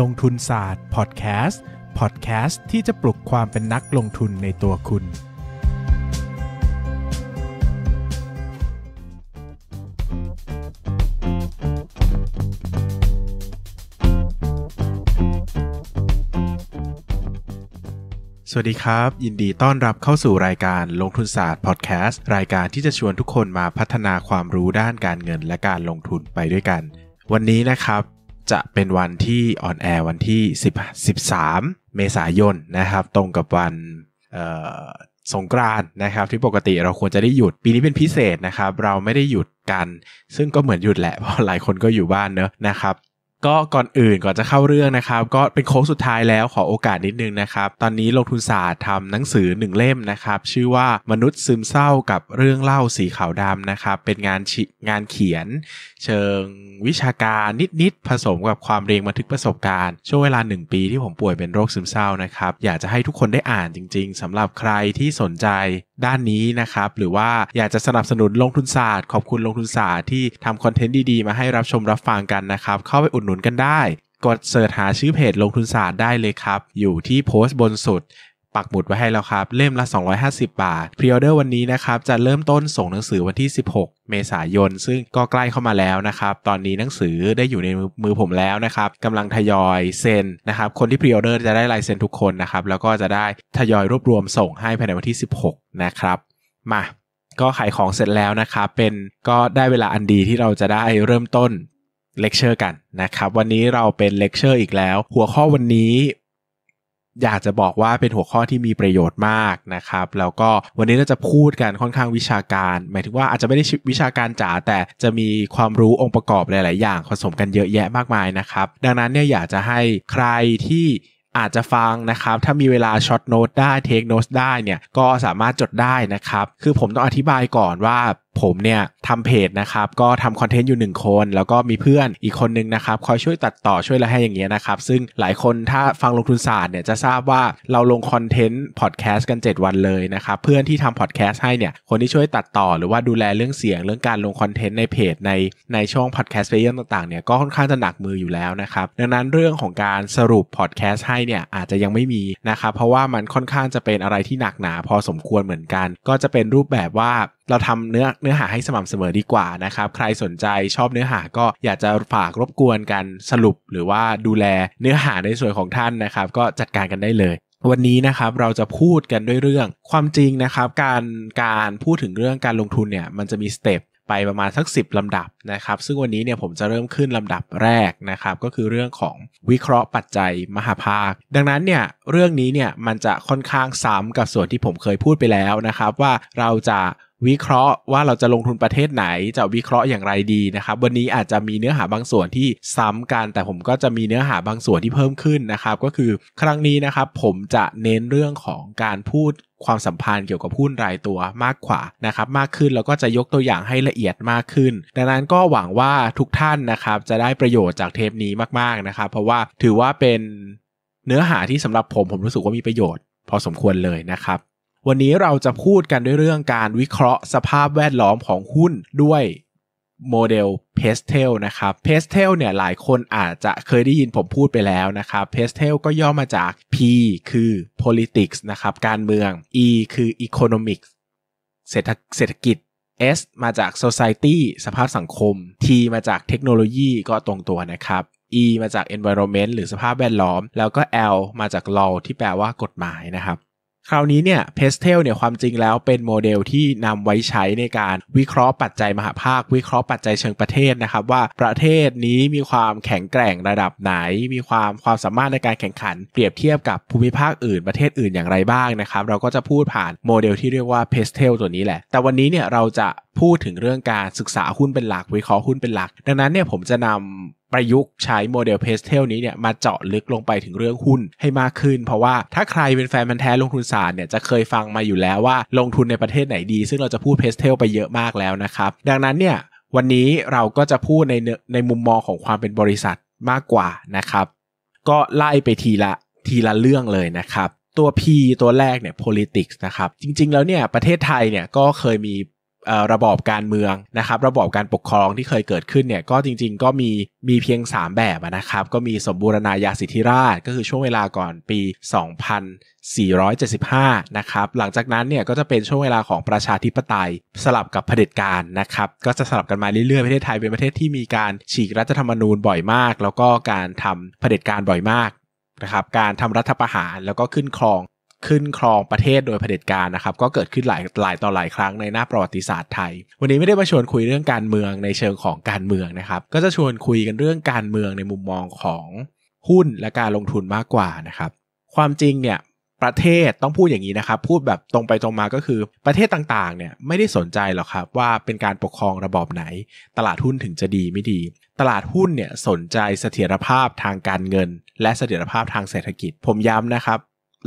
ลงทุนศาสตร์พอดแคสต์พอดแคสต์ที่จะปลุกความเป็นนักลงทุนในตัวคุณ สวัสดีครับ ยินดีต้อนรับเข้าสู่รายการลงทุนศาสตร์พอดแคสต์รายการที่จะชวนทุกคนมาพัฒนาความรู้ด้านการเงินและการลงทุนไปด้วยกัน วันนี้นะครับจะเป็นวันที่ออนแอร์วันที่10 13 เมษายนนะครับ ตรงกับวันสงกรานนะครับที่ปกติเราควรจะได้หยุดปีนี้เป็นพิเศษนะครับ เราไม่ได้หยุดกัน ซึ่งก็เหมือนหยุดแหละเพราะหลายคนก็อยู่บ้านเนอะนะครับก็ก่อนอื่นก่อนจะเข้าเรื่องนะครับ ก็เป็นโค้งสุดท้ายแล้วขอโอกาสนิดนึงนะครับ ตอนนี้ลงทุนศาสตร์ทำหนังสือหนึ่งเล่มนะครับชื่อว่ามนุษย์ซึมเศร้า กับเรื่องเล่าสีขาวดำนะครับ เป็นงานงานเขียนเชิงวิชาการนิดๆผสมกับความเรียงบันทึกประสบการณ์ช่วงเวลา 1 ปีที่ผมป่วยเป็นโรคซึมเศร้านะครับ อยากจะให้ทุกคนได้อ่านจริง ๆสำหรับใครที่สนใจด้านนี้นะครับหรือว่าอยากจะสนับสนุนลงทุนศาสตร์ขอบคุณลงทุนศาสตร์ที่ทำคอนเทนต์ดีๆมาให้รับชมรับฟังกันนะครับเข้าไปอุดหนุนนุนกันได้กดเสิร์ชหาชื่อเพจลงทุนศาสตร์ได้เลยครับ อยู่ที่โพสต์บนสุดปักหมุดไว้ให้แล้วครับเล่มละ 250 บาทพรีออเดอร์วันนี้นะครับจะเริ่มต้นส่งหนังสือวันที่ 16 เมษายนซึ่งก็ใกล้เข้ามาแล้วนะครับตอนนี้หนังสือได้อยู่ในมือผมแล้วนะครับกำลังทยอยเซ็นนะครับ คนที่พรีออเดอร์จะได้ลายเซ็นทุกคนนะครับแล้วก็จะได้ทยอยรวบรวมส่งให้ภายในวันที่ 16นะครับมา ก็ขายของเสร็จแล้วนะครับเป็นก็ได้เวลาอันดีที่เราจะได้เริ่มต้นเลคเชอร์กันนะครับ วันนี้เราเป็นเลคเชอร์อีกแล้ว หัวข้อวันนี้อยากจะบอกว่าเป็นหัวข้อที่มีประโยชน์มากนะครับ แล้วก็วันนี้เราจะพูดกันค่อนข้างวิชาการ หมายถึงว่าอาจจะไม่ได้วิชาการจ๋าแต่จะมีความรู้องค์ประกอบหลาย ๆ อย่างผสมกันเยอะแยะมากมายนะครับ ดังนั้นเนี่ยอยากจะให้ใครที่อาจจะฟังนะครับถ้ามีเวลาช็อตโน้ตได้เทคโน้ตได้เนี่ยก็สามารถจดได้นะครับคือผมต้องอธิบายก่อนว่าผมเนี่ยทำเพจนะครับก็ทำคอนเทนต์อยู่1 คน แล้วก็มีเพื่อนอีกคน นึงนะครับ คอยช่วยตัดต่อช่วยอะไรให้อย่างเงี้ยนะครับซึ่งหลายคนถ้าฟังลงทุนศาสตร์เนี่ยจะทราบว่าเราลงคอนเทนต์พอดแคสต์กัน 7 วันเลยนะครับเพื่อนที่ทำพอดแคสต์ให้เนี่ยคนที่ช่วยตัดต่อหรือว่าดูแลเรื่องเสียงเรื่องการลงคอนเทนต์ในเพจ ในในช่องพอดแคสต์เพลเยอร์ต่างๆเนี่ยก็ค่อนข้างจะหนักมืออยู่แล้วนะครับดังนั้นเรื่องของการสรุปพอดแคสต์ให้เนี่ยอาจจะยังไม่มีนะครับเพราะว่ามันค่อนข้างจะเป็นอะไรที่หนักหนา พอสมควรเหมือนกัน ก็จะเป็นรูปแบบว่าเราทำเนื้อเนื้อหาให้สม่ำเสมอดีกว่านะครับ ใครสนใจชอบเนื้อหาก็อยากจะฝากรบกวนกันสรุป หรือว่าดูแลเนื้อหาในส่วนของท่านนะครับ ก็จัดการกันได้เลย วันนี้นะครับเราจะพูดกันด้วยเรื่องความจริงนะครับ การการพูดถึงเรื่องการลงทุนเนี่ยมันจะมีสเต็ปไปประมาณสัก10ลำดับนะครับ ซึ่งวันนี้เนี่ยผมจะเริ่มขึ้นลำดับแรกนะครับ ก็คือเรื่องของวิเคราะห์ปัจจัยมหาภาค ดังนั้นเนี่ยเรื่องนี้เนี่ยมันจะค่อนข้างซ้ำกับส่วนที่ผมเคยพูดไปแล้วนะครับ ว่าเราจะวิเคราะห์ว่าเราจะลงทุนประเทศไหน จะวิเคราะห์อย่างไรดีนะครับ วันนี้อาจจะมีเนื้อหาบางส่วนที่ซ้ำกันแต่ผมก็จะมีเนื้อหาบางส่วนที่เพิ่มขึ้นนะครับ ก็คือครั้งนี้นะครับ ผมจะเน้นเรื่องของการพูดความสัมพันธ์เกี่ยวกับหุ้นรายตัวมากกว่านะครับ มากขึ้นแล้วก็จะยกตัวอย่างให้ละเอียดมากขึ้น ดังนั้นก็หวังว่าทุกท่านนะครับ จะได้ประโยชน์จากเทปนี้มากๆนะครับ เพราะว่าถือว่าเป็นเนื้อหาที่สำหรับผมผมรู้สึกว่ามีประโยชน์ พอสมควรเลยนะครับวันนี้เราจะพูดกันด้วยเรื่องการวิเคราะห์สภาพแวดล้อมของหุ้นด้วยโมเดล Pestel นะครับ Pestel เนี่ยหลายคนอาจจะเคยได้ยินผมพูดไปแล้วนะครับ Pestel ก็ย่อมาจาก P คือ politics นะครับ การเมือง E คือ economics เศรษฐเศรษฐกิจ S มาจาก society สภาพสังคม T มาจากเทคโนโลยีก็ตรงตัวนะครับ E มาจาก environment หรือสภาพแวดล้อม แล้วก็ L มาจาก law ที่แปลว่ากฎหมายนะครับคราวนี้เนี่ยเพสเทลเนี่ยความจริงแล้วเป็นโมเดลที่นำไว้ใช้ในการวิเคราะห์ปัจจัยมหาภาควิเคราะห์ปัจจัยเชิงประเทศนะครับ ว่าประเทศนี้มีความแข็งแกร่งระดับไหน มีความความสามารถในการแข่งขัน เปรียบเทียบกับภูมิภาคอื่น ประเทศอื่นอย่างไรบ้างนะครับ เราก็จะพูดผ่านโมเดลที่เรียกว่าเพสเทลตัวนี้แหละ แต่วันนี้เนี่ยเราจะพูดถึงเรื่องการศึกษาหุ้นเป็นหลักวิเคราะห์หุ้นเป็นหลัก ดังนั้นเนี่ยผมจะนำประยุกต์ใช้โมเดลเพสเทลนี้เนี่ยมาเจาะลึกลงไปถึงเรื่องหุ้นให้มากขึ้น เพราะว่าถ้าใครเป็นแฟนมันแท้ลงทุนศาสตร์เนี่ยจะเคยฟังมาอยู่แล้วว่าลงทุนในประเทศไหนดีซึ่งเราจะพูดเพสเทลไปเยอะมากแล้วนะครับดังนั้นเนี่ยวันนี้เราก็จะพูดในในมุมมองของความเป็นบริษัทมากกว่านะครับก็ไล่ไปทีละทีละเรื่องเลยนะครับตัว P ตัวแรกเนี่ย politics นะครับจริงๆ แล้วเนี่ยประเทศไทยเนี่ยก็เคยมีระบอบการเมืองนะครับระบอบการปกครองที่เคยเกิดขึ้นเนี่ยก็จริงๆก็มีมีเพียง 3 แบบนะครับก็มีสมบูรณาญาสิทธิราชก็คือช่วงเวลาก่อนปี2475นะครับหลังจากนั้นเนี่ยก็จะเป็นช่วงเวลาของประชาธิปไตยสลับกับเผด็จการนะครับก็จะสลับกันมาเรื่อยๆประเทศไทยเป็นประเทศที่มีการฉีกรัฐธรรมนูญบ่อยมาก แล้วก็การทำเผด็จการบ่อยมากนะครับการทำรัฐประหารแล้วก็ขึ้นครองขึ้นครองประเทศโดยเผด็จการนะครับ ก็เกิดขึ้นหลายหลายต่อหลายครั้งในหน้าประวัติศาสตร์ไทย วันนี้ไม่ได้มาชวนคุยเรื่องการเมืองในเชิงของการเมืองนะครับ ก็จะชวนคุยกันเรื่องการเมืองในมุมมองของหุ้นและการลงทุนมากกว่านะครับ ความจริงเนี่ยประเทศต้องพูดอย่างนี้นะครับ พูดแบบตรงไปตรงมาก็คือ ประเทศต่างๆเนี่ยไม่ได้สนใจหรอกครับว่าเป็นการปกครองระบอบไหน ตลาดหุ้นถึงจะดีไม่ดี ตลาดหุ้นเนี่ยสนใจเสถียรภาพทางการเงิน และเสถียรภาพทางเศรษฐกิจผมย้ำนะครับ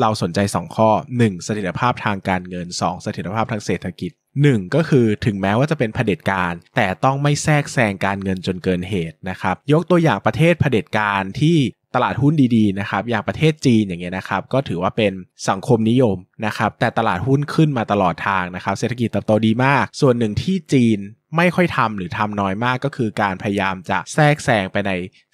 เราสนใจ 2 ข้อ 1. เสถียรภาพทางการเงิน 2. เสถียรภาพทางเศรษฐกิจ 1. ก็คือถึงแม้ว่าจะเป็นเผด็จการแต่ต้องไม่แทรกแซงการเงินจนเกินเหตุนะครับ ยกตัวอย่างประเทศเผด็จการที่ตลาดหุ้นดีๆนะครับ อย่างประเทศจีนอย่างเงี้ยนะครับก็ถือว่าเป็นสังคมนิยมนะครับแต่ตลาดหุ้นขึ้นมาตลอดทางนะครับ เศรษฐกิจเติบโตดีมาก ส่วนหนึ่งที่จีนไม่ค่อยทำหรือทำน้อยมากก็คือการพยายามจะแทรกแซงไปใน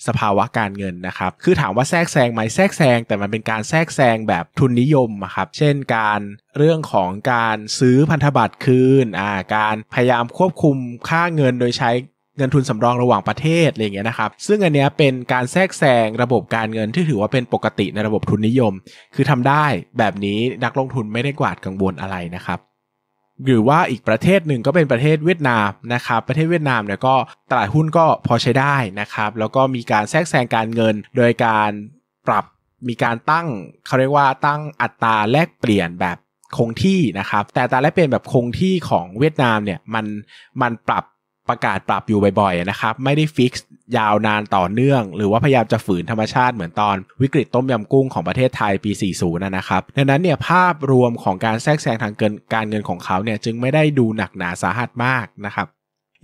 สภาวะการเงินนะครับ คือถามว่าแทรกแซงไหมแทรกแซงแต่มันเป็นการแทรกแซงแบบทุนนิยมครับ เช่นการเรื่องของการซื้อพันธบัตรคืนอ่าการพยายามควบคุมค่าเงินโดยใช้เงินทุนสำรองระหว่างประเทศอะไรเงี้ยนะครับซึ่งอันเนี้ยเป็นการแทรกแซงระบบการเงินที่ถือว่าเป็นปกติในระบบทุนนิยม คือทำได้แบบนี้นักลงทุนไม่ได้กวาดกังวลอะไรนะครับหรือว่าอีกประเทศหนึ่งก็เป็นประเทศเวียดนามนะครับ ประเทศเวียดนามเนี่ยก็ตลาดหุ้นก็พอใช้ได้นะครับแล้วก็มีการแทรกแซงการเงินโดยการปรับมีการตั้งเขาเรียกว่าตั้งอัตราแลกเปลี่ยนแบบคงที่นะครับ แต่อัตราแลกเปลี่ยนแบบคงที่ของเวียดนามเนี่ยมันมันปรับประกาศปรับอยู่บ่อย ๆนะครับ ไม่ได้ฟิกซ์ยาวนานต่อเนื่อง หรือว่าพยายามจะฝืนธรรมชาติเหมือนตอน วิกฤตต้มยำกุ้งของประเทศไทยปี 40นะครับดังนั้นเนี่ยภาพรวมของการแทรกแซงทางเกินการเงินของเขาเนี่ยจึงไม่ได้ดูหนักหนาสาหัสมากนะครับ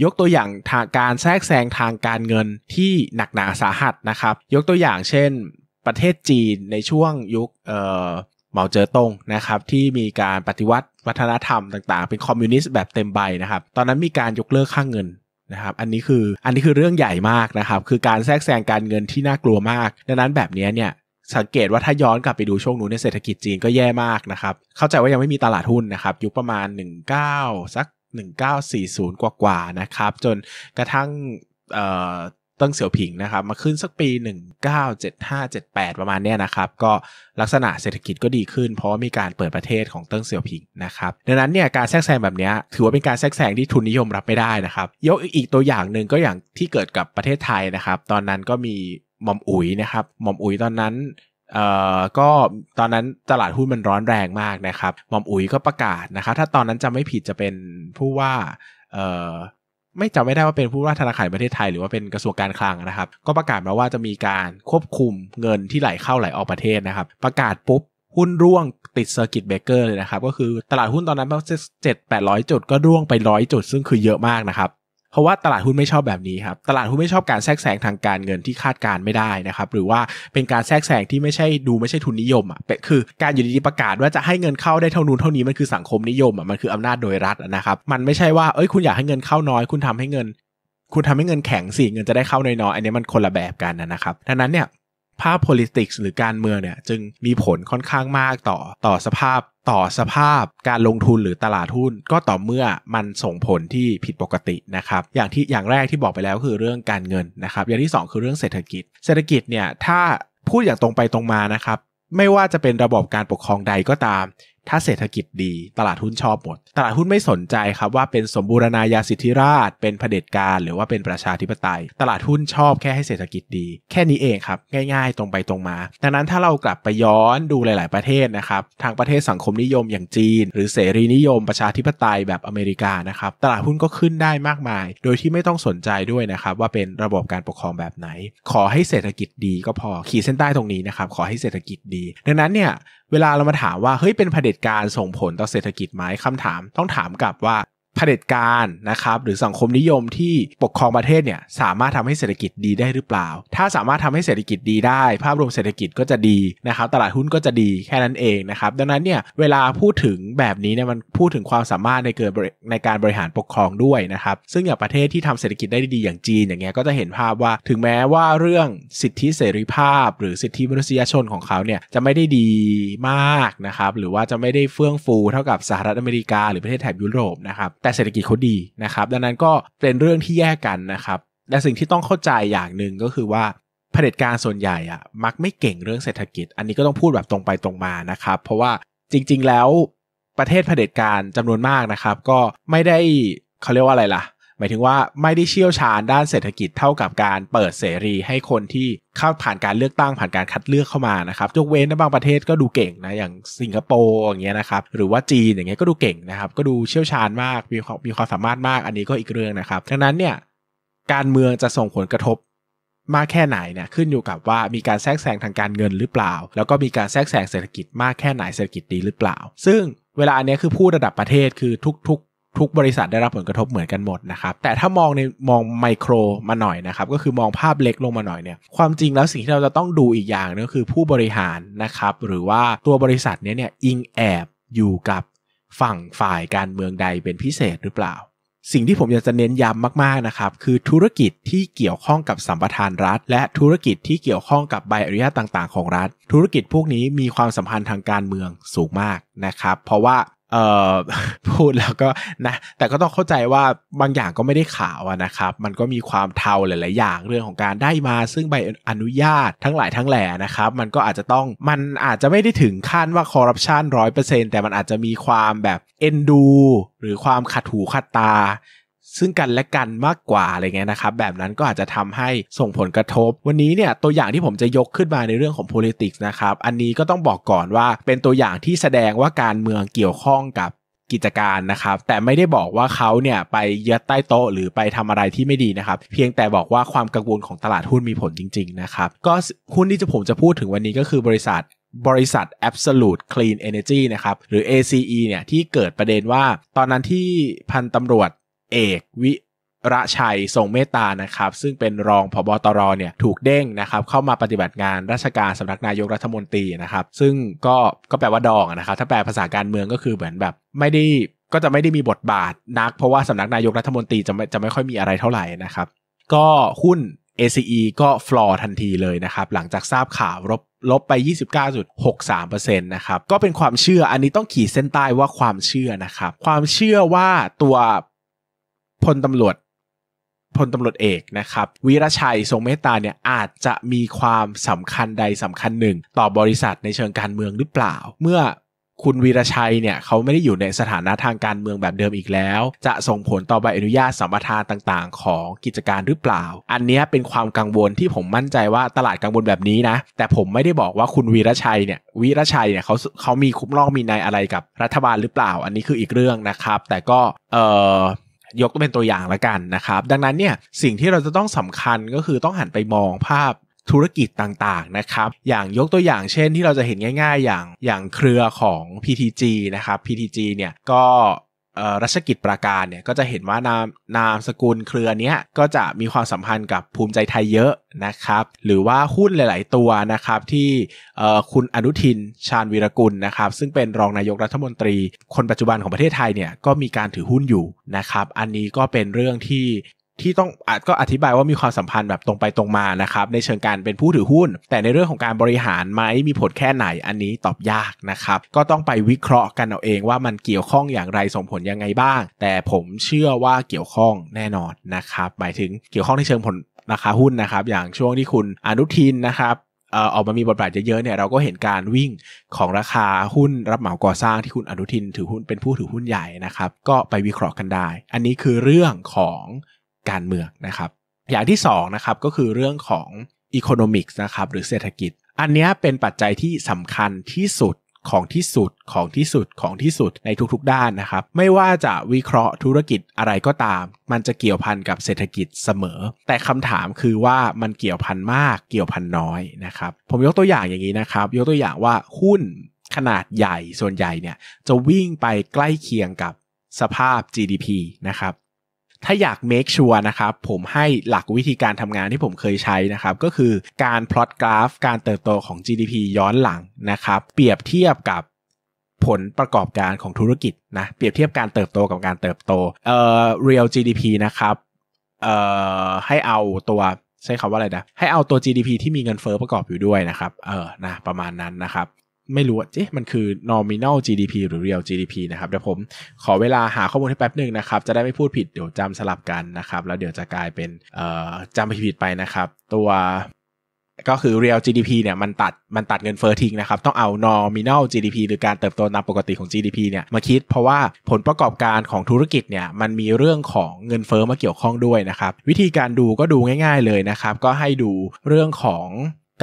ยกตัวอย่างทางการแทรกแซงทางการเงินที่หนักหนาสาหัสนะครับ ยกตัวอย่างเช่นประเทศจีนในช่วงยุคเหมาเจ๋อตงนะครับที่มีการปฏิวัติวัฒนธรรมต่างๆ เป็นคอมมิวนิสต์แบบเต็มใบนะครับตอนนั้นมีการยกเลิกค่างเงินนะครับอันนี้คืออันนี้คือเรื่องใหญ่มากนะครับ คือการแทรกแซงการเงินที่น่ากลัวมาก ดังนั้นแบบนี้เนี่ยสังเกตว่าถ้าย้อนกลับไปดูช่วงนู้นในเศรษฐกิจจีนก็แย่มากนะครับเข้าใจว่ายังไม่มีตลาดหุ้นนะครับยุคประมาณ 19 สัก 1940 กว่าๆนะครับจนกระทั่งเติ้งเสี่ยวผิงนะครับมาขึ้นสักปี 1975-78 ประมาณเนี้ยนะครับ ก็ลักษณะเศรษฐกิจก็ดีขึ้นเพราะมีการเปิดประเทศของเติ้งเสี่ยวผิงนะครับดังนั้นเนี่ยการแทรกแซงแบบนี้ถือว่าเป็นการแทรกแซงที่ทุนนิยมรับไม่ได้นะครับยกอีกตัวอย่างหนึ่งก็อย่างที่เกิดกับประเทศไทยนะครับ ตอนนั้นก็มีหม่อมอุ๋ยนะครับหม่อมอุ๋ยตอนนั้นเอ่อก็ตอนนั้นตลาดหุ้นมันร้อนแรงมากนะครับหม่อมอุ๋ยก็ประกาศนะครับถ้าตอนนั้นจำไม่ผิดจะเป็นผู้ว่าเอ่อไม่จำไม่ได้ว่าเป็นผู้ว่าธนาคารประเทศไทยหรือว่าเป็นกระทรวงการคลังนะครับ ก็ประกาศมาว่าจะมีการควบคุมเงินที่ไหลเข้าไหลออกประเทศนะครับ ประกาศปุ๊บหุ้นร่วงติดเซอร์กิตเบเกอร์เลยนะครับ ก็คือตลาดหุ้นตอนนั้นประมาณเจ็ดแปดร้อยจุด ก็ร่วงไปร้อยจุดซึ่งคือเยอะมากนะครับเพราะว่าตลาดหุ้นไม่ชอบแบบนี้ครับ ตลาดหุ้นไม่ชอบการแทรกแซงทางการเงินที่คาดการไม่ได้นะครับ หรือว่าเป็นการแทรกแซงที่ไม่ใช่ดูไม่ใช่ทุนนิยมอ่ะคือการอยู่ดีๆประกาศว่าจะให้เงินเข้าได้เท่านู้นเท่านี้มันคือสังคมนิยมอ่ะมันคืออำนาจโดยรัฐนะครับ มันไม่ใช่ว่าเอ้ยคุณอยากให้เงินเข้าน้อยคุณทำให้เงิน คุณทำให้เงินแข็งสิเงินจะได้เข้าน้อยๆอันนี้มันคนละแบบกันนะครับดังนั้นเนี่ยภาพ politics หรือการเมืองเนี่ยจึงมีผลค่อนข้างมาก ต่อต่อสภาพ ต่อสภาพ การลงทุนหรือตลาดหุ้นก็ต่อเมื่อมันส่งผลที่ผิดปกตินะครับอย่างที่อย่างแรกที่บอกไปแล้ว คือเรื่องการเงินนะครับ อย่างที่ 2 คือเรื่องเศรษฐกิจ เศรษฐกิจเนี่ยถ้าพูดอย่างตรงไปตรงมานะครับ ไม่ว่าจะเป็นระบบการปกครองใดก็ตามถ้าเศรษฐกิจดี ตลาดหุ้นชอบหมด ตลาดหุ้นไม่สนใจครับว่าเป็นสมบูรณาญาสิทธิราช เป็นเผด็จการหรือว่าเป็นประชาธิปไตย ตลาดหุ้นชอบแค่ให้เศรษฐกิจดี แค่นี้เองครับ ง่ายๆ ตรงไปตรงมาดังนั้นถ้าเรากลับไปย้อนดูหลาย ๆ ประเทศนะครับทางประเทศสังคมนิยมอย่างจีน หรือเสรีนิยม ประชาธิปไตยแบบอเมริกานะครับ ตลาดหุ้นก็ขึ้นได้มากมาย โดยที่ไม่ต้องสนใจด้วยนะครับว่าเป็นระบบการปกครองแบบไหน ขอให้เศรษฐกิจดี ก็พอขีดเส้นใต้ตรงนี้นะครับ ขอให้เศรษฐกิจดี ดังนั้นเนี่ยเวลาเรามาถามว่า เฮ้ย เป็นเผด็จการส่งผลต่อเศรษฐกิจไหมคำถามต้องถามกลับว่าเผด็จการนะครับหรือสังคมนิยมที่ปกครองประเทศเนี่ยสามารถทำให้เศรษฐกิจดีได้หรือเปล่า ถ้าสามารถทำให้เศรษฐกิจดีได้ ภาพรวมเศรษฐกิจก็จะดีนะครับ ตลาดหุ้นก็จะดีแค่นั้นเองนะครับดังนั้นเนี่ยเวลาพูดถึงแบบนี้เนี่ยมันพูดถึงความสามารถในเกิดในการบริหารปกครองด้วยนะครับ ซึ่งอย่างประเทศที่ทำเศรษฐกิจได้ดีอย่างจีนอย่างเงี้ยก็จะเห็นภาพว่าถึงแม้ว่าเรื่องสิทธิเสรีภาพ หรือสิทธิมนุษยชนของเขาเนี่ยจะไม่ได้ดีมากนะครับหรือว่าจะไม่ได้เฟื่องฟู เท่ากับสหรัฐอเมริกาหรือประเทศแถบยุโรปนะครับแต่เศรษฐกิจเขาดีนะครับดังนั้นก็เป็นเรื่องที่แยกกันนะครับและสิ่งที่ต้องเข้าใจอย่างหนึ่งก็คือว่าเผด็จการส่วนใหญ่อะมักไม่เก่งเรื่องเศรษฐกิจ อันนี้ก็ต้องพูดแบบตรงไปตรงมานะครับ เพราะว่าจริง ๆแล้ว ประเทศเผด็จการจำนวนมากนะครับ ก็ไม่ได้เขาเรียกว่าอะไรล่ะหมายถึงว่าไม่ได้เชี่ยวชาญด้านเศรษฐกิจเท่ากับการเปิดเสรีให้คนที่เข้าผ่านการเลือกตั้งผ่านการคัดเลือกเข้ามานะครับยกเว้นบางประเทศก็ดูเก่งนะอย่างสิงคโปร์อย่างเงี้ยนะครับหรือว่าจีนอย่างเงี้ยก็ดูเก่งนะครับก็ดูเชี่ยวชาญมาก มีความมีความสามารถมากอันนี้ก็อีกเรื่องนะครับดังนั้นเนี่ยการเมืองจะส่งผลกระทบมากแค่ไหนเนี่ยขึ้นอยู่กับว่ามีการแทรกแซงทางการเงินหรือเปล่า แล้วก็มีการแทรกแซงเศรษฐกิจมากแค่ไหนเศรษฐกิจดีหรือเปล่า ซึ่งเวลาอันนี้คือพูดระดับประเทศคือทุกทุกบริษัทได้รับผลกระทบเหมือนกันหมดนะครับแต่ถ้ามองในมองไมโครมาหน่อยนะครับก็คือมองภาพเล็กลงมาหน่อยเนี่ยความจริงแล้วสิ่งที่เราจะต้องดูอีกอย่างนึงคือผู้บริหารนะครับหรือว่าตัวบริษัทเนี้ยเนี่ยอิงแอบอยู่กับฝั่งฝ่ายการเมืองใดเป็นพิเศษหรือเปล่า สิ่งที่ผมอยากจะเน้นย้ำมากๆนะครับ คือธุรกิจที่เกี่ยวข้องกับสัมปทานรัฐ และธุรกิจที่เกี่ยวข้องกับใบอนุญาตต่างๆของรัฐ ธุรกิจพวกนี้มีความสัมพันธ์ทางการเมืองสูงมากนะครับเพราะว่าเอ่อพูดแล้วก็นะแต่ก็ต้องเข้าใจว่าบางอย่างก็ไม่ได้ข่าวนะครับ มันก็มีความเทาหลาย ๆอย่างเรื่องของการได้มาซึ่งใบอนุญาตทั้งหลายทั้งแหล่นะครับ มันก็อาจจะต้องมันอาจจะไม่ได้ถึงขั้นว่าคอร์รัปชันร้อยเปอร์เซ็นแต่มันอาจจะมีความแบบเอ็นดู หรือความขัดหูขัดตาซึ่งกันและกันมากกว่าอะไรเงี้ยนะครับ แบบนั้นก็อาจจะทำให้ส่งผลกระทบ วันนี้เนี่ยตัวอย่างที่ผมจะยกขึ้นมาในเรื่องของ politics นะครับ อันนี้ก็ต้องบอกก่อนว่าเป็นตัวอย่างที่แสดงว่าการเมืองเกี่ยวข้องกับกิจการนะครับ แต่ไม่ได้บอกว่าเขาเนี่ยไปยัดใต้โต๊ะหรือไปทำอะไรที่ไม่ดีนะครับ เพียงแต่บอกว่าความกังวลของตลาดหุ้นมีผลจริงๆ นะครับ ก็หุ้นที่จะผมจะพูดถึงวันนี้ก็คือบริษัท บริษัท Absolute Clean Energy นะครับ หรือ ACE เนี่ยที่เกิดประเด็นว่า ตอนนั้นที่พันตำรวจเอกวิระชัยทรงเมตตานะครับ ซึ่งเป็นรองผบตรเนี่ยถูกเด้งนะครับ เข้ามาปฏิบัติงานราชการสำนักนายกรัฐมนตรีนะครับ ซึ่งก็ก็แปลว่าดองนะครับ ถ้าแปลภาษาการเมืองก็คือเหมือนแบบไม่ได้ก็จะไม่ได้มีบทบาทนัก เพราะว่าสำนักนายกรัฐมนตรีจะไม่จะไม่ค่อยมีอะไรเท่าไหร่นะครับ ก็หุ้น ACE ก็ฟลอร์ทันทีเลยนะครับหลังจากทราบข่าวลบลบไป 29.63%นะครับก็เป็นความเชื่ออันนี้ต้องขีดเส้นใต้ว่าความเชื่อนะครับ ความเชื่อว่าตัวพลตำรวจพลตำรวจเอกนะครับวีรชัยทรงเมตตาเนี่ย อาจจะมีความสำคัญใดสำคัญหนึ่ง ต่อบริษัทในเชิงการเมืองหรือเปล่า เมื่อคุณวีรชัยเนี่ย เขาไม่ได้อยู่ในสถานะทางการเมืองแบบเดิมอีกแล้ว จะส่งผลต่อใบอนุญาตสัมปทานต่าง ๆ ของกิจการหรือเปล่า อันนี้เป็นความกังวลที่ผมมั่นใจว่าตลาดกังวลแบบนี้นะ แต่ผมไม่ได้บอกว่าคุณวีรชัยเนี่ยวีรชัยเนี่ยเขาเขามีคุ้มลองมีนายอะไรกับรัฐบาลหรือเปล่า อันนี้คืออีกเรื่องนะครับ แต่ก็เออยกเป็นตัวอย่างละกันนะครับ ดังนั้นเนี่ย สิ่งที่เราจะต้องสำคัญก็คือต้องหันไปมองภาพธุรกิจต่าง ๆนะครับ อย่างยกตัวอย่างเช่นที่เราจะเห็นง่าย ๆ อย่างอย่างเครือของ PTG นะครับ PTG เนี่ย ก็รัชกิจประการเนี่ย ก็จะเห็นว่านามนามสกุลเครือเนี้ย ก็จะมีความสัมพันธ์กับภูมิใจไทยเยอะนะครับหรือว่าหุ้นหลาย ๆตัวนะครับ ที่คุณอนุทินชาญวีรกุลนะครับ ซึ่งเป็นรองนายกรัฐมนตรีคนปัจจุบันของประเทศไทยเนี่ย ก็มีการถือหุ้นอยู่นะครับ อันนี้ก็เป็นเรื่องที่ที่ต้องอาจก็อธิบายว่ามีความสัมพันธ์แบบตรงไปตรงมานะครับในเชิงการเป็นผู้ถือหุ้น แต่ในเรื่องของการบริหารไหมมีผลแค่ไหนอันนี้ตอบยากนะครับก็ต้องไปวิเคราะห์กันเอาเองว่ามันเกี่ยวข้องอย่างไรส่งผลยังไงบ้าง แต่ผมเชื่อว่าเกี่ยวข้องแน่นอนนะครับหมายถึงเกี่ยวข้องในเชิงผลราคาหุ้นนะครับอย่างช่วงที่คุณอนุทินนะครับออกมามีบทบาทเยอะๆเนี่ยเราก็เห็นการวิ่งของราคาหุ้นรับเหมาก่อสร้างที่คุณอนุทินถือหุ้นเป็นผู้ถือหุ้นใหญ่นะครับก็ไปวิเคราะห์กันได้ อันนี้คือเรื่องของการเมืองนะครับอย่างที่2นะครับก็คือเรื่องของอีโคโนมิกส์นะครับหรือเศรษฐกิจ อันนี้เป็นปัจจัยที่สำคัญที่สุดของที่สุดของที่สุดของที่สุดในทุก ๆ ด้านนะครับ ไม่ว่าจะวิเคราะห์ธุรกิจอะไรก็ตาม มันจะเกี่ยวพันกับเศรษฐกิจเสมอ แต่คำถามคือว่ามันเกี่ยวพันมากเกี่ยวพันน้อยนะครับ ผมยกตัวอย่างอย่างนี้นะครับ ยกตัวอย่างว่าหุ้นขนาดใหญ่ส่วนใหญ่เนี่ย จะวิ่งไปใกล้เคียงกับสภาพ GDP นะครับถ้าอยากเมคชัวร์นะครับผมให้หลักวิธีการทำงานที่ผมเคยใช้นะครับ ก็คือการพลอตกราฟ การเติบโตของ GDP ย้อนหลังนะครับ เปรียบเทียบกับผลประกอบการของธุรกิจนะเปรียบเทียบการเติบโตกับการเติบโตเอ่อ real GDP นะครับเอ่อให้เอาตัวใช้คำว่าอะไรนะให้เอาตัว GDP ที่มีเงินเฟอ้อประกอบอยู่ด้วยนะครับเออนะประมาณนั้นนะครับไม่รู้จ๊มันคือ nominal GDP หรือ real GDP นะครับเดี๋ยวผมขอเวลาหาข้อมูลให้แป๊บหนึ่งนะครับจะได้ไม่พูดผิดเดี๋ยวจำสลับกันนะครับ แล้วเดี๋ยวจะกลายเป็นจำผิดไปนะครับ ตัวก็คือ real GDP เนี่ยมันตัดมันตัดเงินเฟอ้อทิ้งนะครับ ต้องเอา nominal GDP หรือการเติบโตตามปกติของ GDP เนี่ยมาคิด เพราะว่าผลประกอบการของธุรกิจเนี่ย มันมีเรื่องของเงินเฟอ้อมาเกี่ยวข้องด้วยนะครับ วิธีการดูก็ดูง่าย ๆเลยนะครับ ก็ให้ดูเรื่องของ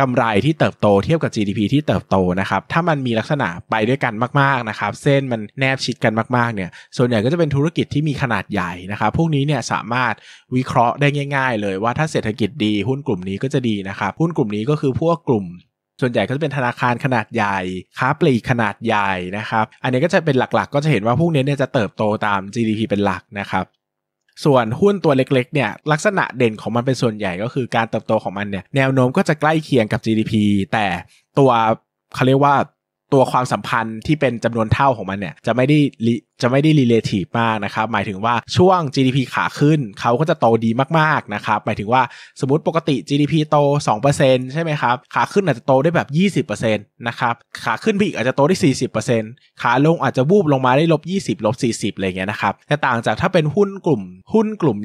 กำไรที่เติบโตเทียบกับ GDP ที่เติบโตนะครับ ถ้ามันมีลักษณะไปด้วยกันมากๆนะครับ เส้นมันแนบชิดกันมาก ๆเนี่ย ส่วนใหญ่ก็จะเป็นธุรกิจที่มีขนาดใหญ่นะครับ พวกนี้เนี่ยสามารถวิเคราะห์ได้ง่าย ๆ เลยว่าถ้าเศรษฐกิจดี หุ้นกลุ่มนี้ก็จะดีนะครับ หุ้นกลุ่มนี้ก็คือพวกกลุ่ม ส่วนใหญ่ก็จะเป็นธนาคารขนาดใหญ่ ค้าปลีกขนาดใหญ่นะครับ อันนี้ก็จะเป็นหลักๆ ก็จะเห็นว่าพวกนี้เนี่ยจะเติบโตตาม GDP เป็นหลักนะครับส่วนหุ้นตัวเล็กๆ เนี่ย ลักษณะเด่นของมันเป็นส่วนใหญ่ก็คือการเติบโตของมันเนี่ย แนวโน้มก็จะใกล้เคียงกับ GDP แต่ตัวเขาเรียกว่าตัวความสัมพันธ์ที่เป็นจำนวนเท่าของมันเนี่ยจะไม่ได้จะไม่ได้ relative มากนะครับ หมายถึงว่าช่วง GDP ขาขึ้นเขาก็จะโตดีมาก ๆ นะครับ หมายถึงว่าสมมติปกติ GDP โต 2%ใช่ไหมครับ ขาขึ้นอาจจะโตได้แบบ 20%นะครับ ขาขึ้นไปอีกอาจจะโตได้ 40%ขาลงอาจจะวูบลงมาได้ลบ 20 ลบ 40อะไรเงี้ยนะครับ แต่ต่างจากถ้าเป็นหุ้นกลุ่ม หุ้นกลุ่ม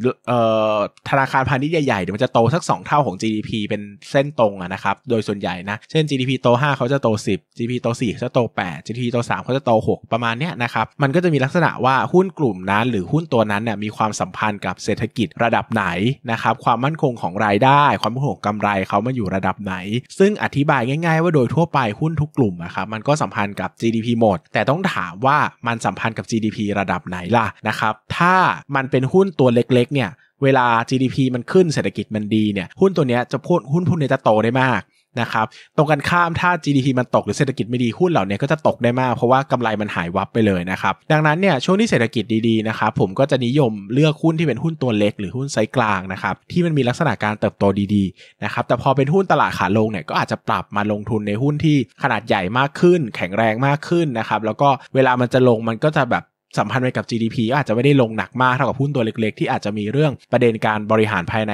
ธนาคารพาณิชย์ใหญ่ๆเดี๋ยวมันจะโตสัก 2เท่าของ GDP เป็นเส้นตรงนะครับโดยส่วนใหญ่นะเช่น GDP โต5เขาจะโต 10 GDP โต4จะโต8 GT โต3ก็จะโต6 ประมาณเนี้ยนะครับ มันก็จะมีลักษณะว่าหุ้นกลุ่มนั้น หรือหุ้นตัวนั้นเนี่ยมีความสัมพันธ์กับเศรษฐกิจระดับไหนนะครับความมั่นคงของรายได้ ความมั่นคงกำไรเขามาอยู่ระดับไหน ซึ่งอธิบายง่ายๆ ว่าโดยทั่วไปหุ้นทุกกลุ่มนะครับมันก็สัมพันธ์กับ GDP หมดแต่ต้องถามว่ามันสัมพันธ์กับ GDP ระดับไหนล่ะนะครับถ้ามันเป็นหุ้นตัวเล็กๆเนี่ยเวลา GDP มันขึ้นเศรษฐกิจมันดีเนี่ยหุ้นตัวนี้จะพูดหุ้นพวกนี้จะโตได้มากนะครับตรงกันข้าม ถ้า GDP มันตกหรือเศรษฐกิจไม่ดีหุ้นเหล่านี้ก็จะตกได้มากเพราะว่ากำไรมันหายวับไปเลยนะครับดังนั้นเนี่ยช่วงที่เศรษฐกิจดีๆนะครับ ผมก็จะนิยมเลือกหุ้นที่เป็นหุ้นตัวเล็กหรือหุ้นไซส์กลางนะครับที่มันมีลักษณะการเติบโตดีๆนะครับแต่พอเป็นหุ้นตลาดขาลงเนี่ยก็อาจจะปรับมาลงทุนในหุ้นที่ขนาดใหญ่มากขึ้น แข็งแรงมากขึ้นนะครับแล้วก็เวลามันจะลงมันก็จะแบบสัมพันธ์ไปกับ GDP ก็อาจจะไม่ได้ลงหนักมากเท่ากับหุ้นตัวเล็ก ๆ ที่อาจจะมีเรื่องประเด็นการบริหารภายใน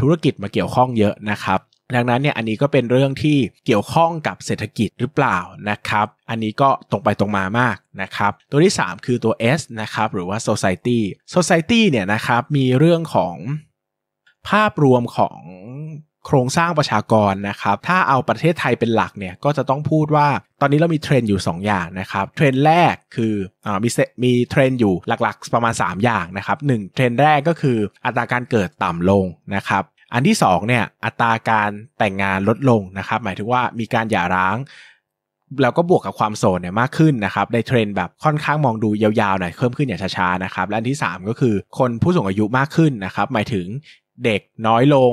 ธุรกิจมาเกี่ยวข้องเยอะนะครับดังนั้นเนี่ยอันนี้ก็เป็นเรื่องที่เกี่ยวข้องกับเศรษฐกิจหรือเปล่านะครับ อันนี้ก็ตรงไปตรงมามากนะครับ ตัวที่3คือตัว S นะครับ หรือว่า society society เนี่ยนะครับมีเรื่องของภาพรวมของโครงสร้างประชากรนะครับ ถ้าเอาประเทศไทยเป็นหลักเนี่ยก็จะต้องพูดว่าตอนนี้เรามีเทรนอยู่ 2 อย่างนะครับเทรนแรกคืออมีมีเทรนอยู่หลักๆ ประมาณ 3 อย่างนะครับหเทรนแรกก็คืออัตราการเกิดต่ำลงนะครับอันที่2เนี่ยอัตราการแต่งงานลดลงนะครับหมายถึงว่ามีการหย่าร้างแล้วก็บวกกับความโสดเนี่ยมากขึ้นนะครับในเทรนแบบค่อนข้างมองดูยาวๆหน่อยเพิ่มขึ้นอย่างช้าๆนะครับและอันที่ 3 ก็คือคนผู้สูงอายุมากขึ้นนะครับหมายถึงเด็กน้อยลง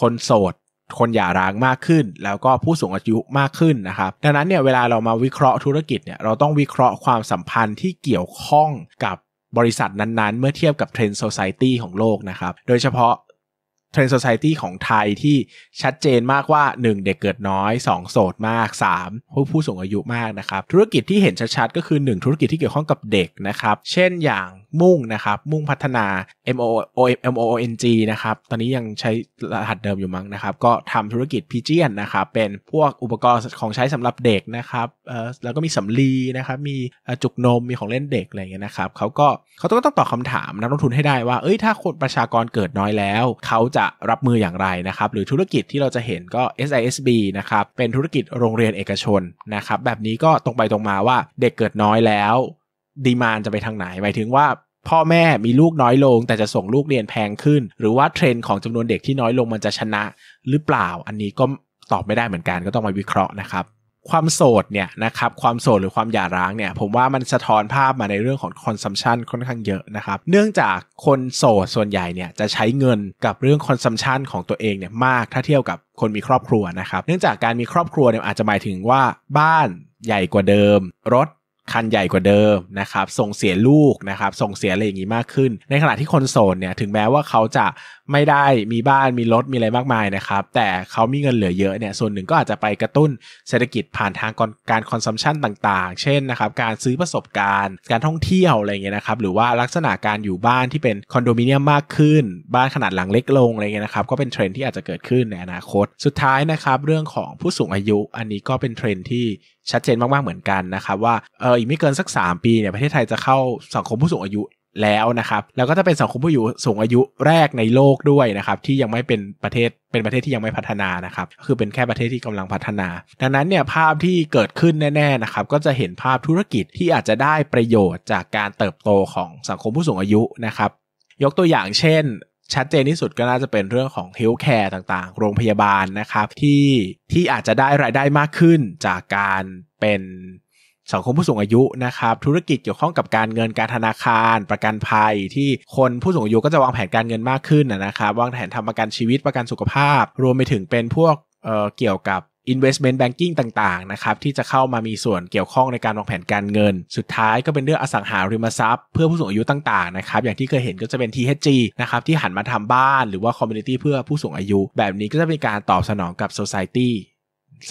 คนโสด คนหย่าร้างมากขึ้น แล้วก็ผู้สูงอายุมากขึ้นนะครับดังนั้นเนี่ยเวลาเรามาวิเคราะห์ธุรกิจเนี่ยเราต้องวิเคราะห์ความสัมพันธ์ที่เกี่ยวข้องกับบริษัทนั้นๆ เมื่อเทียบกับเทรนด์โซซายตี้ของโลกนะครับโดยเฉพาะเทรนด์สังคมีของไทยที่ชัดเจนมากว่า 1 เด็กเกิดน้อย 2 โสดมาก 3 ผู้ผู้สูงอายุมากนะครับ ธุรกิจที่เห็นชัดๆก็คือ 1 ธุรกิจที่เกี่ยวข้องกับเด็กนะครับ เช่นอย่างมุ่งนะครับมุ่งพัฒนา M O O M O O N G นะครับตอนนี้ยังใช้รหัสเดิมอยู่มั้งนะครับก็ทำธุรกิจพีเจียนนะครับเป็นพวกอุปกรณ์ของใช้สำหรับเด็กนะครับแล้วก็มีสำลีนะครับมีจุกนมมีของเล่นเด็กอะไรเงี้ยนะครับเขาก็เขาต้องต้องตอบคำถามนักลงทุนให้ได้ว่าเอ้ยถ้าคนประชากรเกิดน้อยแล้ว เขาจะรับมืออย่างไรนะครับหรือธุรกิจที่เราจะเห็นก็ SISB นะครับเป็นธุรกิจโรงเรียนเอกชนนะครับแบบนี้ก็ตรงไปตรงมาว่าเด็กเกิดน้อยแล้วดีมานจะไปทางไหน หมายถึงว่าพ่อแม่มีลูกน้อยลงแต่จะส่งลูกเรียนแพงขึ้น หรือว่าเทรนด์ของจำนวนเด็กที่น้อยลงมันจะชนะหรือเปล่า อันนี้ก็ตอบไม่ได้เหมือนกันก็ต้องมาวิเคราะห์นะครับ ความโสดเนี่ยนะครับความโสดหรือความหย่าร้างเนี่ยผมว่ามันสะท้อนภาพมาในเรื่องของคอนซัมชันค่อนข้างเยอะนะครับ เนื่องจากคนโสดส่วนใหญ่เนี่ยจะใช้เงินกับเรื่องคอนซัมชันของตัวเองเนี่ยมากถ้าเทียบกับคนมีครอบครัวนะครับเนื่องจากการมีครอบครัวเนี่ยอาจจะหมายถึงว่าบ้านใหญ่กว่าเดิมรถคันใหญ่กว่าเดิมนะครับส่งเสียลูกนะครับส่งเสียอะไรอย่างนี้มากขึ้น ในขณะที่คนโสดเนี่ยถึงแม้ว่าเขาจะไม่ได้มีบ้านมีรถมีอะไรมากมายนะครับแต่เขามีเงินเหลือเยอะเนี่ยส่วนหนึ่งก็อาจจะไปกระตุ้นเศรษฐกิจผ่านทางการคอนซัมชันต่างๆ เช่นนะครับการซื้อประสบการณ์การท่องเที่ยวอะไรเงี้ยนะครับหรือว่าลักษณะการอยู่บ้านที่เป็นคอนโดมิเนียมมากขึ้น บ้านขนาดหลังเล็กลงอะไรเงี้ยนะครับก็เป็นเทรนที่อาจจะเกิดขึ้นในอนาคตสุดท้ายนะครับเรื่องของผู้สูงอายุอันนี้ก็เป็นเทรนที่ชัดเจนมากๆเหมือนกันนะครับว่าเอออีกไม่เกินสัก 3 ปีเนี่ยประเทศไทยจะเข้าสังคมผู้สูงอายุแล้วนะครับแล้วก็จะเป็นสังคมผู้อยู่สูงอายุแรกในโลกด้วยนะครับที่ยังไม่เป็นประเทศเป็นประเทศที่ยังไม่พัฒนานะครับคือเป็นแค่ประเทศที่กำลังพัฒนา ดังนั้นเนี่ยภาพที่เกิดขึ้นแน่ๆนะครับก็จะเห็นภาพธุรกิจที่อาจจะได้ประโยชน์จากการเติบโตของสังคมผู้สูงอายุนะครับยกตัวอย่างเช่นชัดเจนที่สุดก็น่าจะเป็นเรื่องของเฮลท์แคร์ต่างๆ โรงพยาบาลนะครับ ที่ที่อาจจะได้รายได้มากขึ้นจากการเป็นสังคมผู้สูงอายุนะครับ ธุรกิจเกี่ยวข้องกับการเงินการธนาคาร ประกันภัย ที่คนผู้สูงอายุก็จะวางแผนการเงินมากขึ้นนะครับ วางแผนทำประกันชีวิตประกันสุขภาพ รวมไปถึงเป็นพวกเเกี่ยวกับ investment banking ต่างๆนะครับ ที่จะเข้ามามีส่วนเกี่ยวข้องในการวางแผนการเงิน สุดท้ายก็เป็นเรื่องอสังหาริมทรัพย์ เพื่อผู้สูงอายุต่างๆนะครับ อย่างที่เคยเห็นก็จะเป็น THG นะครับที่หันมาทำบ้านหรือว่า community เพื่อผู้สูงอายุ แบบนี้ก็จะเป็นการตอบสนองกับ society